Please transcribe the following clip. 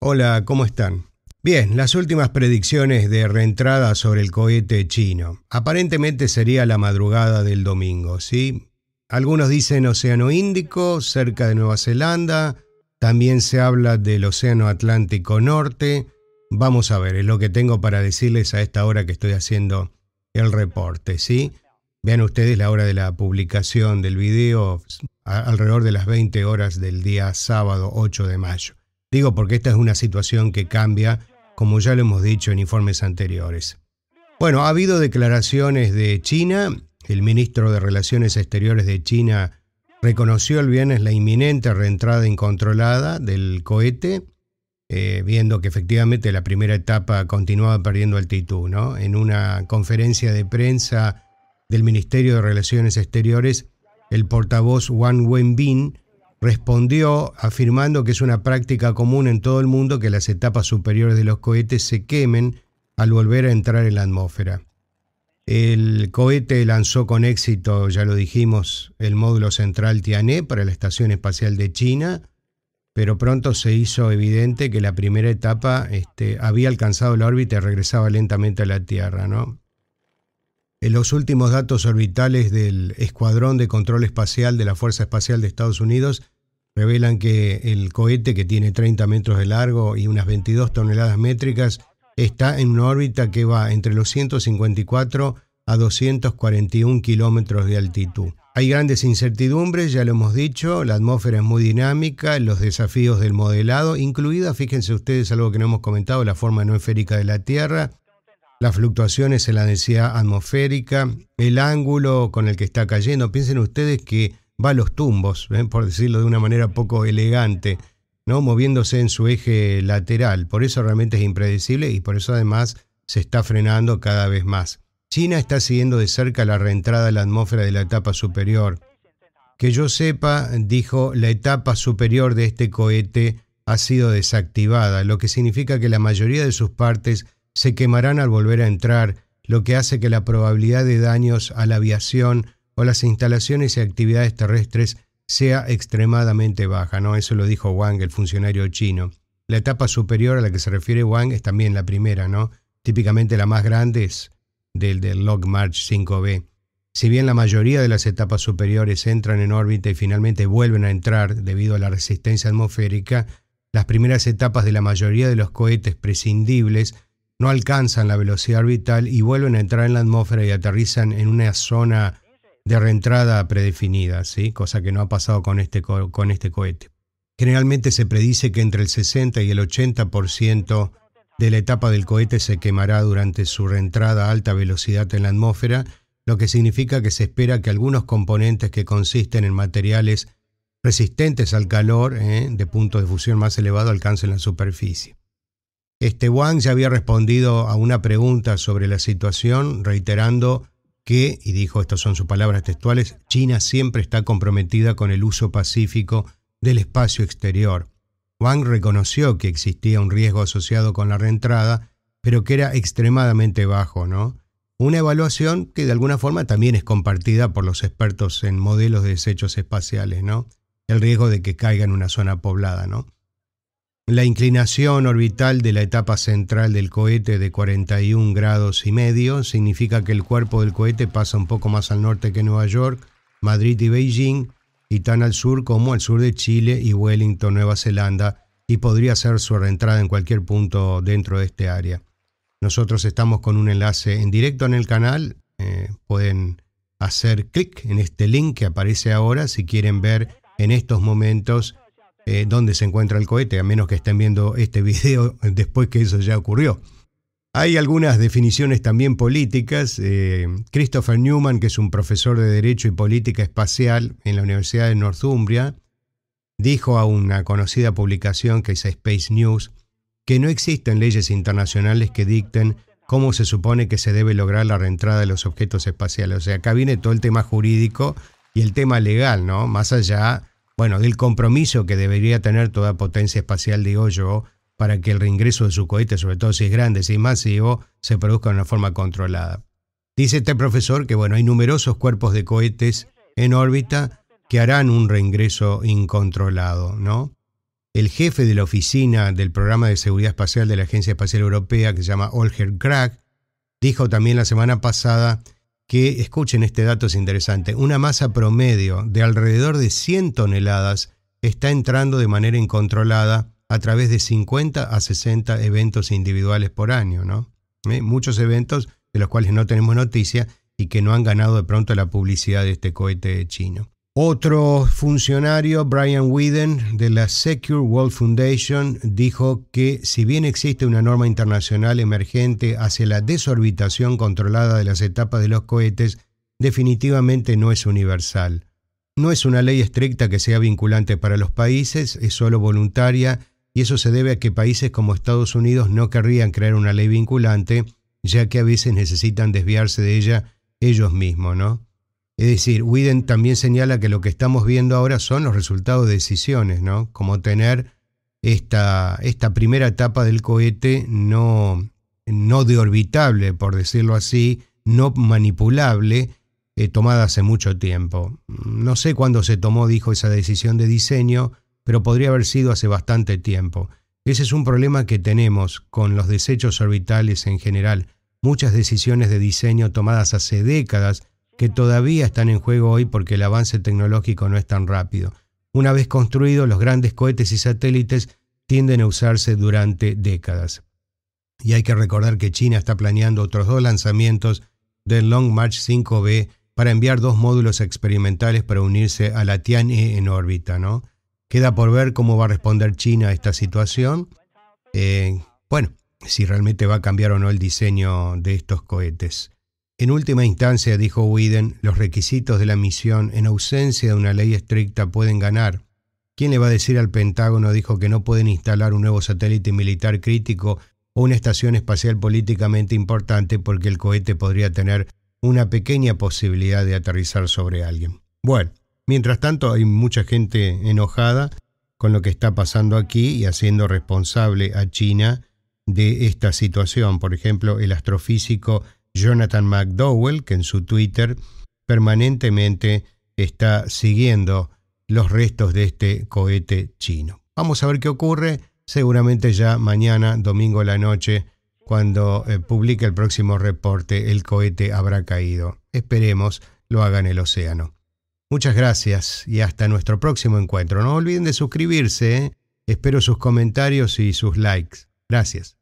Hola, ¿cómo están? Bien, las últimas predicciones de reentrada sobre el cohete chino. Aparentemente sería la madrugada del domingo, ¿sí? Algunos dicen Océano Índico, cerca de Nueva Zelanda, también se habla del Océano Atlántico Norte. Vamos a ver, es lo que tengo para decirles a esta hora que estoy haciendo el reporte, ¿sí? Vean ustedes la hora de la publicación del video alrededor de las 20 horas del día sábado 8 de mayo. Digo porque esta es una situación que cambia, como ya lo hemos dicho en informes anteriores. Bueno, ha habido declaraciones de China. El ministro de Relaciones Exteriores de China reconoció el viernes la inminente reentrada incontrolada del cohete, eh, viendo que efectivamente la primera etapa continuaba perdiendo altitud. ¿no? En una conferencia de prensa del Ministerio de Relaciones Exteriores, el portavoz Wang Wenbin respondió afirmando que es una práctica común en todo el mundo que las etapas superiores de los cohetes se quemen al volver a entrar en la atmósfera. El cohete lanzó con éxito, ya lo dijimos, el módulo central Tianhe para la Estación Espacial de China, pero pronto se hizo evidente que la primera etapa este, había alcanzado la órbita y regresaba lentamente a la Tierra, ¿no? los últimos datos orbitales del Escuadrón de Control Espacial de la Fuerza Espacial de Estados Unidos revelan que el cohete, que tiene 30 metros de largo y unas 22 toneladas métricas, está en una órbita que va entre los 154 a 241 kilómetros de altitud. Hay grandes incertidumbres, ya lo hemos dicho, la atmósfera es muy dinámica, los desafíos del modelado, incluida, fíjense ustedes algo que no hemos comentado, la forma no esférica de la Tierra, las fluctuaciones en la densidad atmosférica, el ángulo con el que está cayendo. Piensen ustedes que va a los tumbos, ¿eh? por decirlo de una manera poco elegante, ¿no? moviéndose en su eje lateral. Por eso realmente es impredecible y por eso además se está frenando cada vez más. China está siguiendo de cerca la reentrada a la atmósfera de la etapa superior. Que yo sepa, dijo, la etapa superior de este cohete ha sido desactivada, lo que significa que la mayoría de sus partes se quemarán al volver a entrar, lo que hace que la probabilidad de daños a la aviación o las instalaciones y actividades terrestres sea extremadamente baja, ¿no? Eso lo dijo Wang, el funcionario chino. La etapa superior a la que se refiere Wang es también la primera, ¿no? Típicamente la más grande es del, del Log March 5B. Si bien la mayoría de las etapas superiores entran en órbita y finalmente vuelven a entrar debido a la resistencia atmosférica, las primeras etapas de la mayoría de los cohetes prescindibles no alcanzan la velocidad orbital y vuelven a entrar en la atmósfera y aterrizan en una zona de reentrada predefinida, ¿sí? cosa que no ha pasado con este, con este cohete. Generalmente se predice que entre el 60 y el 80% de la etapa del cohete se quemará durante su reentrada a alta velocidad en la atmósfera, lo que significa que se espera que algunos componentes que consisten en materiales resistentes al calor ¿eh? de punto de fusión más elevado alcancen la superficie. Este Wang ya había respondido a una pregunta sobre la situación, reiterando que, y dijo, estas son sus palabras textuales, China siempre está comprometida con el uso pacífico del espacio exterior. Wang reconoció que existía un riesgo asociado con la reentrada, pero que era extremadamente bajo, ¿no? Una evaluación que de alguna forma también es compartida por los expertos en modelos de desechos espaciales, ¿no? El riesgo de que caiga en una zona poblada, ¿no? la inclinación orbital de la etapa central del cohete de 41 grados y medio significa que el cuerpo del cohete pasa un poco más al norte que Nueva York, Madrid y Beijing, y tan al sur como al sur de Chile y Wellington, Nueva Zelanda, y podría ser su reentrada en cualquier punto dentro de este área. Nosotros estamos con un enlace en directo en el canal, eh, pueden hacer clic en este link que aparece ahora si quieren ver en estos momentos eh, dónde se encuentra el cohete, a menos que estén viendo este video después que eso ya ocurrió. Hay algunas definiciones también políticas. Eh, Christopher Newman, que es un profesor de Derecho y Política Espacial en la Universidad de Northumbria, dijo a una conocida publicación que es Space News que no existen leyes internacionales que dicten cómo se supone que se debe lograr la reentrada de los objetos espaciales. O sea, acá viene todo el tema jurídico y el tema legal, ¿no? Más allá bueno, del compromiso que debería tener toda potencia espacial, de yo, para que el reingreso de su cohete, sobre todo si es grande, si es masivo, se produzca de una forma controlada. Dice este profesor que bueno, hay numerosos cuerpos de cohetes en órbita que harán un reingreso incontrolado, ¿no? El jefe de la oficina del programa de seguridad espacial de la Agencia Espacial Europea, que se llama Olger Krack, dijo también la semana pasada que, escuchen este dato, es interesante, una masa promedio de alrededor de 100 toneladas está entrando de manera incontrolada a través de 50 a 60 eventos individuales por año, ¿no? ¿Eh? Muchos eventos de los cuales no tenemos noticia y que no han ganado de pronto la publicidad de este cohete chino. Otro funcionario, Brian Whedon, de la Secure World Foundation, dijo que si bien existe una norma internacional emergente hacia la desorbitación controlada de las etapas de los cohetes, definitivamente no es universal. No es una ley estricta que sea vinculante para los países, es solo voluntaria, y eso se debe a que países como Estados Unidos no querrían crear una ley vinculante, ya que a veces necesitan desviarse de ella ellos mismos, ¿no? Es decir, Widen también señala que lo que estamos viendo ahora son los resultados de decisiones, ¿no? Como tener esta, esta primera etapa del cohete no, no deorbitable, por decirlo así, no manipulable, eh, tomada hace mucho tiempo. No sé cuándo se tomó, dijo, esa decisión de diseño, pero podría haber sido hace bastante tiempo. Ese es un problema que tenemos con los desechos orbitales en general. Muchas decisiones de diseño tomadas hace décadas que todavía están en juego hoy porque el avance tecnológico no es tan rápido. Una vez construidos, los grandes cohetes y satélites tienden a usarse durante décadas. Y hay que recordar que China está planeando otros dos lanzamientos del Long March 5B para enviar dos módulos experimentales para unirse a la Tianhe en órbita, ¿no? Queda por ver cómo va a responder China a esta situación. Eh, bueno, si realmente va a cambiar o no el diseño de estos cohetes. En última instancia, dijo Widen, los requisitos de la misión, en ausencia de una ley estricta, pueden ganar. ¿Quién le va a decir al Pentágono, dijo, que no pueden instalar un nuevo satélite militar crítico o una estación espacial políticamente importante porque el cohete podría tener una pequeña posibilidad de aterrizar sobre alguien? Bueno, mientras tanto hay mucha gente enojada con lo que está pasando aquí y haciendo responsable a China de esta situación. Por ejemplo, el astrofísico Jonathan McDowell, que en su Twitter permanentemente está siguiendo los restos de este cohete chino. Vamos a ver qué ocurre, seguramente ya mañana, domingo la noche, cuando eh, publique el próximo reporte, el cohete habrá caído. Esperemos lo haga en el océano. Muchas gracias y hasta nuestro próximo encuentro. No olviden de suscribirse, eh. espero sus comentarios y sus likes. Gracias.